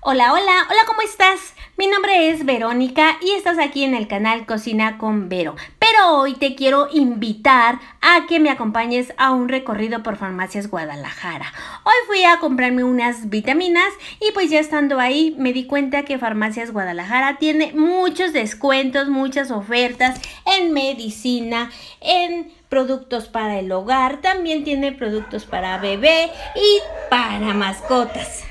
Hola, hola, hola, ¿cómo estás? Mi nombre es Verónica y estás aquí en el canal Cocina con Vero. Pero hoy te quiero invitar a que me acompañes a un recorrido por Farmacias Guadalajara. Hoy fui a comprarme unas vitaminas y pues ya estando ahí me di cuenta que Farmacias Guadalajara tiene muchos descuentos, muchas ofertas en medicina, en productos para el hogar, también tiene productos para bebé y para mascotas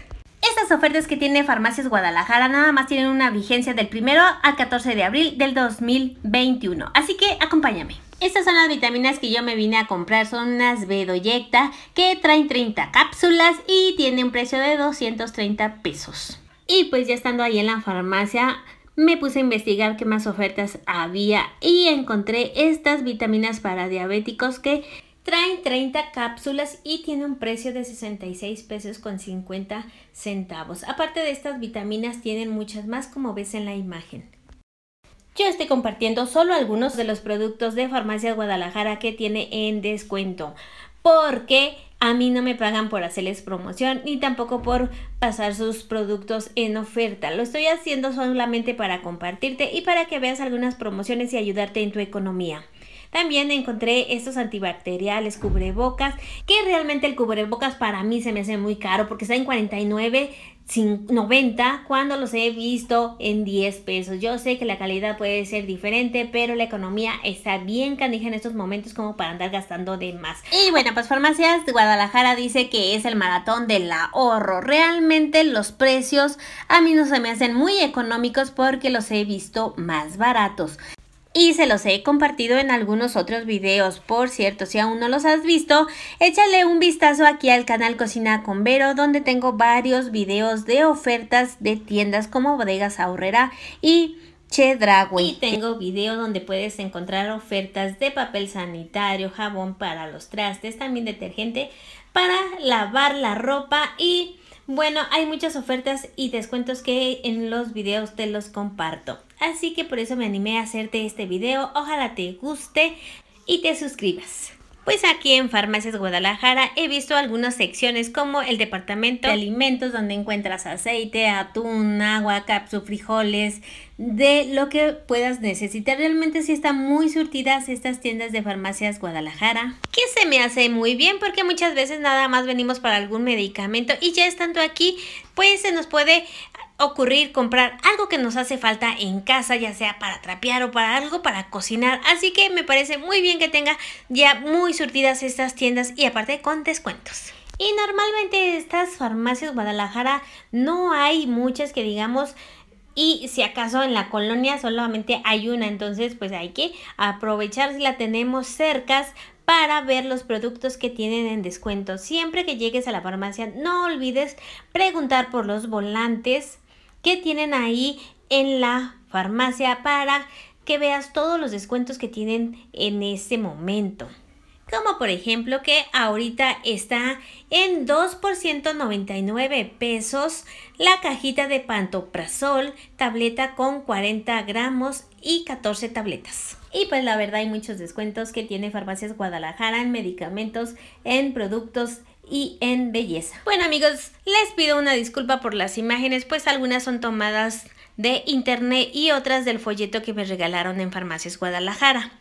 ofertas que tiene Farmacias Guadalajara nada más tienen una vigencia del 1 al 14 de abril del 2021. Así que acompáñame. Estas son las vitaminas que yo me vine a comprar, son unas Bedoyecta que traen 30 cápsulas y tiene un precio de 230 pesos. Y pues ya estando ahí en la farmacia, me puse a investigar qué más ofertas había y encontré estas vitaminas para diabéticos que Traen 30 cápsulas y tiene un precio de 66 pesos con 50 centavos. Aparte de estas vitaminas tienen muchas más como ves en la imagen. Yo estoy compartiendo solo algunos de los productos de Farmacias Guadalajara que tiene en descuento, porque a mí no me pagan por hacerles promoción ni tampoco por pasar sus productos en oferta. Lo estoy haciendo solamente para compartirte y para que veas algunas promociones y ayudarte en tu economía. También encontré estos antibacteriales, cubrebocas, que realmente el cubrebocas para mí se me hace muy caro porque está en 49 90 cuando los he visto en 10 pesos. Yo sé que la calidad puede ser diferente, pero la economía está bien canija en estos momentos como para andar gastando de más. Y bueno, pues Farmacias de Guadalajara dice que es el maratón del ahorro. Realmente los precios a mí no se me hacen muy económicos porque los he visto más baratos y se los he compartido en algunos otros videos. Por cierto, si aún no los has visto, échale un vistazo aquí al canal Cocina con Vero, donde tengo varios videos de ofertas de tiendas como Bodegas Ahorrera y Che Y tengo videos donde puedes encontrar ofertas de papel sanitario, jabón para los trastes, también detergente para lavar la ropa y... Bueno, hay muchas ofertas y descuentos que en los videos te los comparto así que por eso me animé a hacerte este video, ojalá te guste y te suscribas. Pues aquí en Farmacias Guadalajara he visto algunas secciones como el departamento de alimentos donde encuentras aceite, atún, agua, capsu, frijoles, de lo que puedas necesitar. Realmente sí están muy surtidas estas tiendas de farmacias Guadalajara. Que se me hace muy bien porque muchas veces nada más venimos para algún medicamento y ya estando aquí pues se nos puede ocurrir comprar algo que nos hace falta en casa, ya sea para trapear o para algo para cocinar. Así que me parece muy bien que tenga ya muy surtidas estas tiendas y aparte con descuentos. Y normalmente estas farmacias Guadalajara no hay muchas que digamos y si acaso en la colonia solamente hay una, entonces pues hay que aprovechar si la tenemos cercas para ver los productos que tienen en descuento. Siempre que llegues a la farmacia no olvides preguntar por los volantes que tienen ahí en la farmacia para que veas todos los descuentos que tienen en ese momento como por ejemplo que ahorita está en 2 por 199 pesos la cajita de pantoprazol, tableta con 40 gramos y 14 tabletas. Y pues la verdad hay muchos descuentos que tiene Farmacias Guadalajara en medicamentos, en productos y en belleza. Bueno amigos, les pido una disculpa por las imágenes, pues algunas son tomadas de internet y otras del folleto que me regalaron en Farmacias Guadalajara.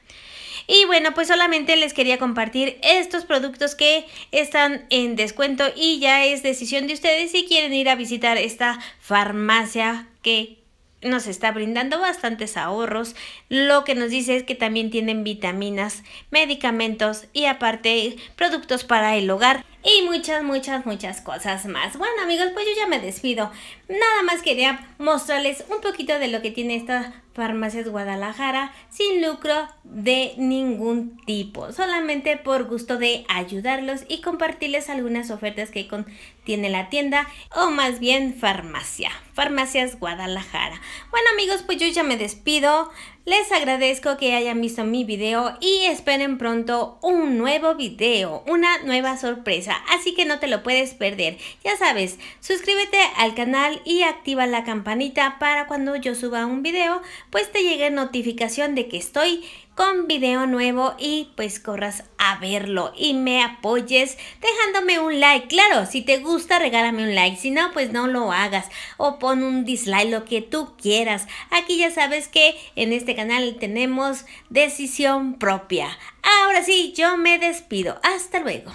Y bueno, pues solamente les quería compartir estos productos que están en descuento y ya es decisión de ustedes si quieren ir a visitar esta farmacia que nos está brindando bastantes ahorros. Lo que nos dice es que también tienen vitaminas, medicamentos y aparte productos para el hogar y muchas, muchas, muchas cosas más. Bueno amigos, pues yo ya me despido. Nada más quería mostrarles un poquito de lo que tiene esta farmacias Guadalajara sin lucro de ningún tipo, solamente por gusto de ayudarlos y compartirles algunas ofertas que tiene la tienda o más bien farmacia, farmacias Guadalajara. Bueno amigos, pues yo ya me despido, les agradezco que hayan visto mi video y esperen pronto un nuevo video, una nueva sorpresa así que no te lo puedes perder. Ya sabes, suscríbete al canal y activa la campanita para cuando yo suba un video, pues te llegue notificación de que estoy con video nuevo y pues corras a verlo y me apoyes dejándome un like. Claro, si te gusta regálame un like, si no pues no lo hagas o pon un dislike, lo que tú quieras. Aquí ya sabes que en este canal tenemos decisión propia. Ahora sí, yo me despido. Hasta luego.